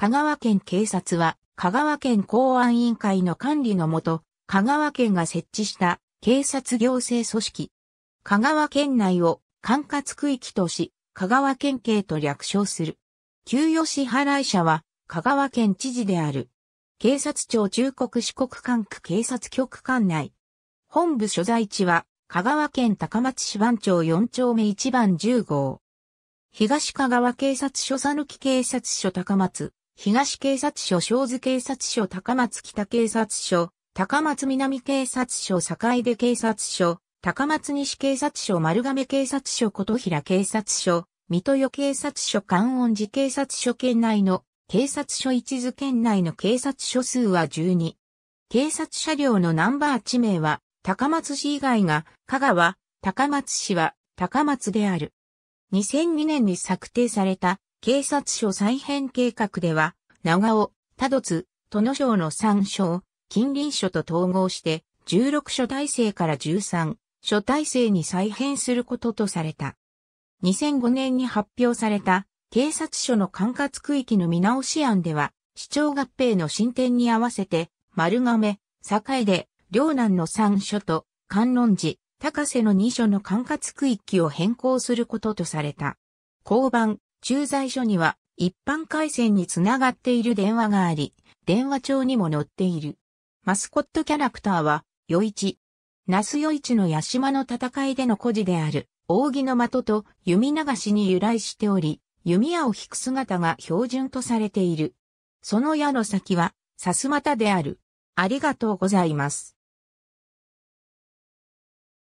香川県警察は、香川県公安委員会の管理のもと、香川県が設置した警察行政組織。香川県内を管轄区域とし、香川県警と略称する。給与支払い者は、香川県知事である。警察庁中国四国管区警察局管内。本部所在地は、香川県高松市番町4丁目1番10号。東香川警察署佐抜警察署高松。東警察署小津警察署高松北警察署、高松南警察署坂出警察署、高松西警察署丸亀警察署琴平警察署、水戸警察署観音寺警察署県内の警察署一図県内の警察署数は12。警察車両のナンバー地名は高松市以外が香川、高松市は高松である。2002年に策定された警察署再編計画では、長尾、多度津、殿省の3省、近隣署と統合して、16所体制から13所体制に再編することとされた。2005年に発表された警察署の管轄区域の見直し案では、市長合併の進展に合わせて、丸亀、栄で、両南の3所と、観音寺、高瀬の2所の管轄区域を変更することとされた。交番、駐在所には一般回線につながっている電話があり、電話帳にも載っている。マスコットキャラクターは、与一。那須与一の八島の戦いでの孤児である、扇の的と弓流しに由来しており、弓矢を引く姿が標準とされている。その矢の先は、さすまたである。ありがとうございます。